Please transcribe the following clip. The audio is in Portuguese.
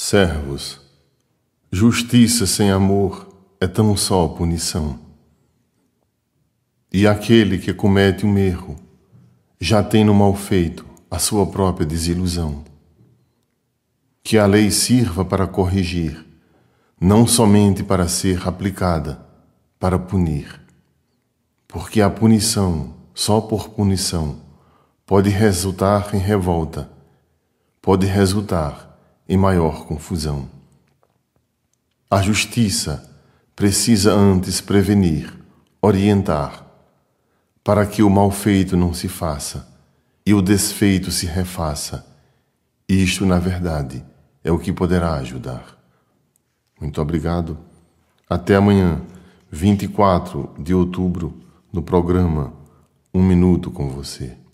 Servos, justiça sem amor é tão só punição. E aquele que comete um erro já tem no mal feito a sua própria desilusão. Que a lei sirva para corrigir, não somente para ser aplicada, para punir. Porque a punição, só por punição, pode resultar em revolta, pode resultar em maior confusão. A justiça precisa antes prevenir, orientar, para que o mal feito não se faça e o desfeito se refaça. Isto, na verdade, é o que poderá ajudar. Muito obrigado. Até amanhã, 24 de outubro, no programa Um Minuto com Você.